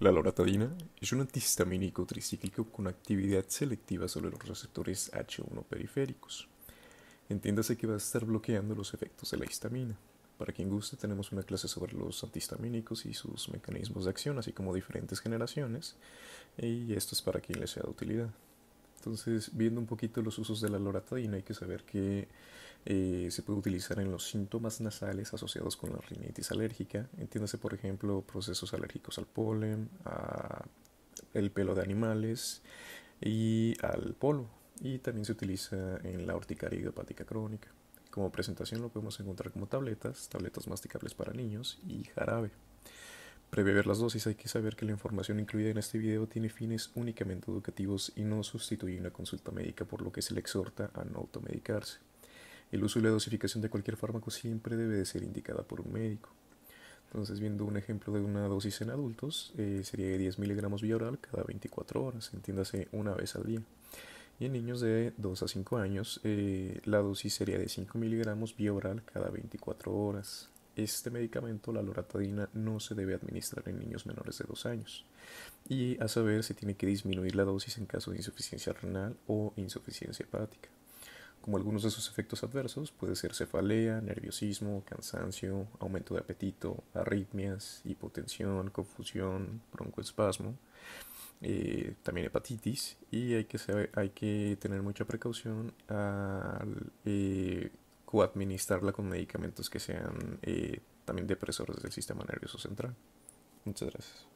La loratadina es un antihistamínico tricíclico con actividad selectiva sobre los receptores H1 periféricos. Entiéndase que va a estar bloqueando los efectos de la histamina. Para quien guste, tenemos una clase sobre los antihistamínicos y sus mecanismos de acción, así como diferentes generaciones, y esto es para quien le sea de utilidad. Entonces, viendo un poquito los usos de la loratadina, hay que saber que eh, se puede utilizar en los síntomas nasales asociados con la rinitis alérgica. Entiéndase, por ejemplo, procesos alérgicos al polen, al el pelo de animales y al polvo. Y también se utiliza en la urticaria idiopática crónica. Como presentación lo podemos encontrar como tabletas, tabletas masticables para niños y jarabe. Previo ver las dosis hay que saber que la información incluida en este video tiene fines únicamente educativos y no sustituye una consulta médica por lo que se le exhorta a no automedicarse. El uso y la dosificación de cualquier fármaco siempre debe de ser indicada por un médico. Entonces, viendo un ejemplo de una dosis en adultos, eh, sería de 10 miligramos vía oral cada 24 horas, entiéndase una vez al día. Y en niños de 2 a 5 años, eh, la dosis sería de 5 miligramos vía oral cada 24 horas. Este medicamento, la loratadina, no se debe administrar en niños menores de 2 años. Y a saber, se tiene que disminuir la dosis en caso de insuficiencia renal o insuficiencia hepática como algunos de sus efectos adversos, puede ser cefalea, nerviosismo, cansancio, aumento de apetito, arritmias, hipotensión, confusión, broncoespasmo, eh, también hepatitis y hay que, hay que tener mucha precaución al eh, coadministrarla con medicamentos que sean eh, también depresores del sistema nervioso central. Muchas gracias.